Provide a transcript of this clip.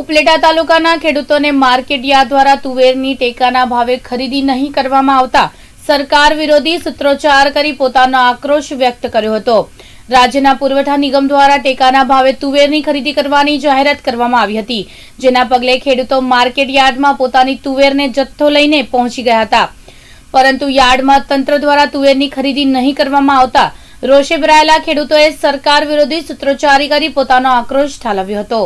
ઉપલેટા તાલુકાના ખેડૂતોને market yard દ્વારા તુવેરની ટેકાના ભાવે ખરીદી નહીં કરવામાં આવતા સરકાર વિરોધી સૂત્રોચ્ચાર કરી પોતાનો આક્રોશ વ્યક્ત કર્યો હતો રાજ્યના પુરવઠા નિગમ દ્વારા ટેકાના ભાવે તુવેરની ખરીદી કરવાની જાહેરાત કરવામાં આવી હતી જેના પગલે ખેડૂતો માર્કેટ યાર્ડમાં પોતાની તુવેરને જથ્થો લઈને પહોંચી ગયા હતા પરંતુ યાર્ડમાં તંત્ર દ્વારા તુવેરની ખરીદી નહીં કરવામાં આવતા રોષે ભરાયેલા ખેડૂતોએ સરકાર વિરોધી સૂત્રોચ્ચારી કરી પોતાનો આક્રોશ ઠાલવ્યો હતો